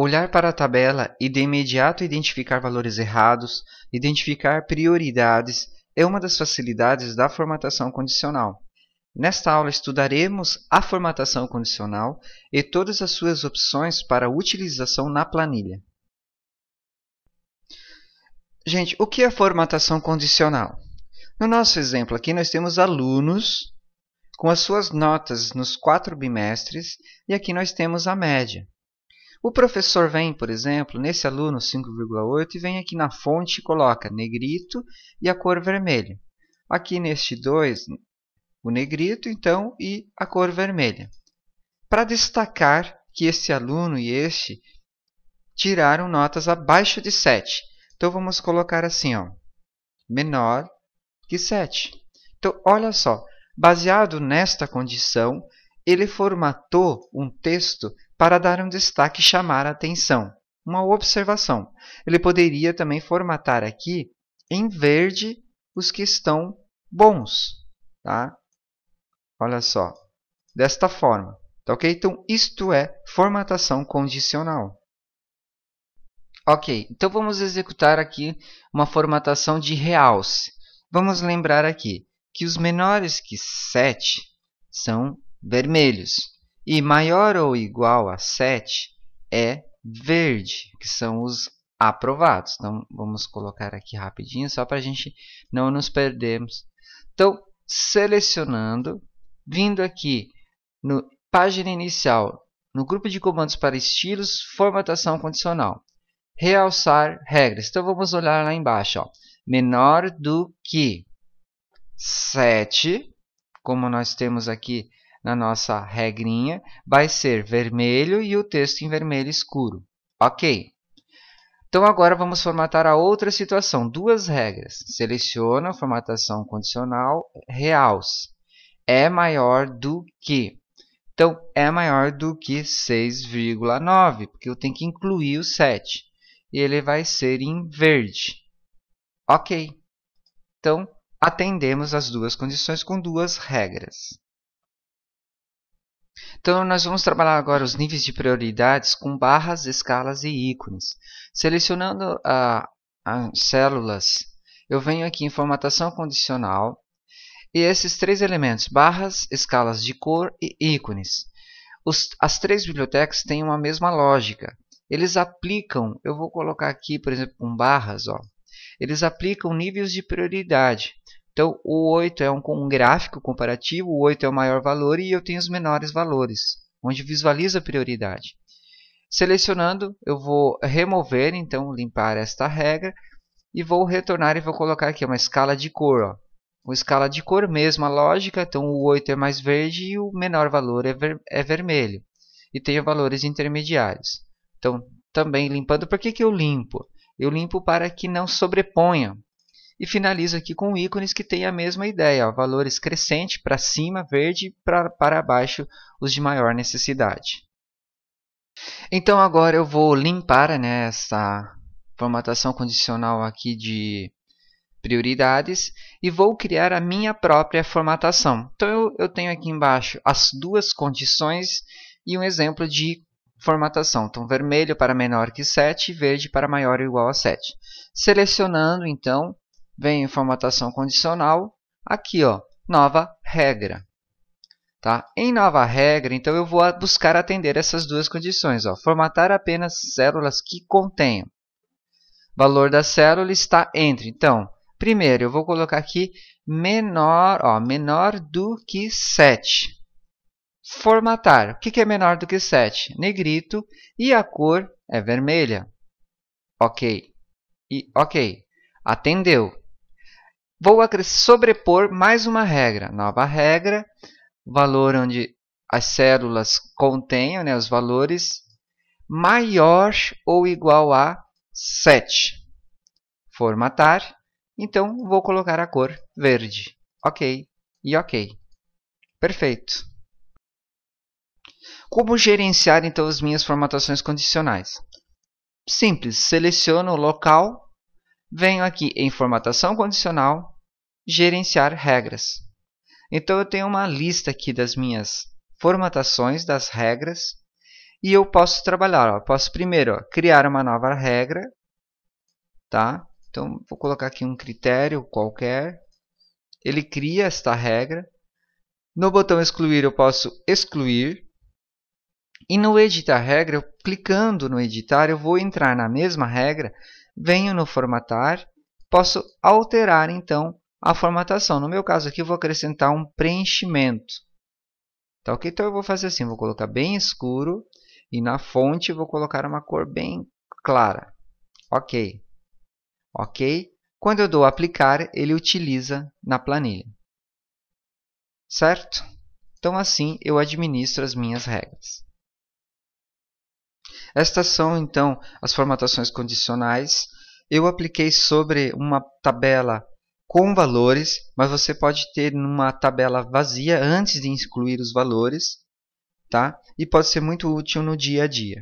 Olhar para a tabela e de imediato identificar valores errados, identificar prioridades, é uma das facilidades da formatação condicional. Nesta aula estudaremos a formatação condicional e todas as suas opções para utilização na planilha. Gente, o que é formatação condicional? No nosso exemplo aqui, nós temos alunos com as suas notas nos quatro bimestres e aqui nós temos a média. O professor vem, por exemplo, nesse aluno 5,8 e vem aqui na fonte e coloca negrito e a cor vermelha. Aqui neste 2, o negrito, então, e a cor vermelha. Para destacar que esse aluno e este tiraram notas abaixo de 7. Então, vamos colocar assim, ó, menor que 7. Então, olha só, baseado nesta condição, ele formatou um texto para dar um destaque e chamar a atenção. Uma observação. Ele poderia também formatar aqui em verde os que estão bons. Tá? Olha só. Desta forma. Tá ok? Então, isto é formatação condicional. Ok, então vamos executar aqui uma formatação de realce. Vamos lembrar aqui que os menores que 7 são vermelhos e maior ou igual a 7 é verde, que são os aprovados. Então, vamos colocar aqui rapidinho, só para a gente não nos perdermos. Então, selecionando, vindo aqui no página inicial, no grupo de comandos para estilos, formatação condicional. Realçar regras. Então, vamos olhar lá embaixo. Ó. Menor do que 7, como nós temos aqui na nossa regrinha vai ser vermelho e o texto em vermelho escuro. Ok. Então agora vamos formatar a outra situação, duas regras. Seleciona a formatação condicional reals. É maior do que. Então é maior do que 6,9, porque eu tenho que incluir o 7. E ele vai ser em verde. Ok. Então atendemos as duas condições com duas regras. Então, nós vamos trabalhar agora os níveis de prioridades com barras, escalas e ícones. Selecionando ah, as a células, eu venho aqui em formatação condicional e esses três elementos, barras, escalas de cor e ícones. Os, as três bibliotecas têm uma mesma lógica. Eles aplicam, eu vou colocar aqui, por exemplo, com barras, ó, eles aplicam níveis de prioridade. Então, o 8 é um, um gráfico comparativo, o 8 é o maior valor e eu tenho os menores valores, onde visualiza a prioridade. Selecionando, eu vou remover, então limpar esta regra e vou retornar e vou colocar aqui é uma escala de cor. Ó. Uma escala de cor, mesma lógica, então o 8 é mais verde e o menor valor é, ver, é vermelho. E tenho valores intermediários. Então, também limpando, por que, que eu limpo? Eu limpo para que não sobreponha, e finalizo aqui com ícones que têm a mesma ideia, ó, valores crescente para cima, verde, pra, para baixo, os de maior necessidade. Então agora eu vou limpar né, essa formatação condicional aqui de prioridades e vou criar a minha própria formatação. Então eu, eu tenho aqui embaixo as duas condições e um exemplo de formatação. Então, vermelho para menor que 7 e verde para maior ou igual a 7. Selecionando, então, venho em formatação condicional, aqui, ó, nova regra. Tá? Em nova regra, então, eu vou buscar atender essas duas condições. Ó, formatar apenas células que contenham. Valor da célula está entre. Então, primeiro, eu vou colocar aqui menor, ó, menor do que 7. Formatar. O que é menor do que 7? Negrito e a cor é vermelha. Ok. E ok. Atendeu. Vou sobrepor mais uma regra, nova regra, valor onde as células contenham né, os valores maior ou igual a 7. Formatar. Então, vou colocar a cor verde. Ok e ok. Perfeito. Como gerenciar, então, as minhas formatações condicionais? Simples. Seleciono o local venho aqui em formatação condicional, gerenciar regras. Então eu tenho uma lista aqui das minhas formatações das regras e eu posso trabalhar, ó, posso primeiro ó, criar uma nova regra, tá? Então vou colocar aqui um critério qualquer, ele cria esta regra. No botão excluir eu posso excluir e no editar regra, eu, clicando no editar eu vou entrar na mesma regra venho no formatar, posso alterar então a formatação. No meu caso aqui, vou acrescentar um preenchimento. Tá ok? Então eu vou fazer assim, vou colocar bem escuro e na fonte vou colocar uma cor bem clara. Ok. Ok? Quando eu dou aplicar, ele utiliza na planilha. Certo? Então assim eu administro as minhas regras. Estas são, então, as formatações condicionais. Eu apliquei sobre uma tabela com valores, mas você pode ter numa tabela vazia antes de incluir os valores, tá? E pode ser muito útil no dia a dia.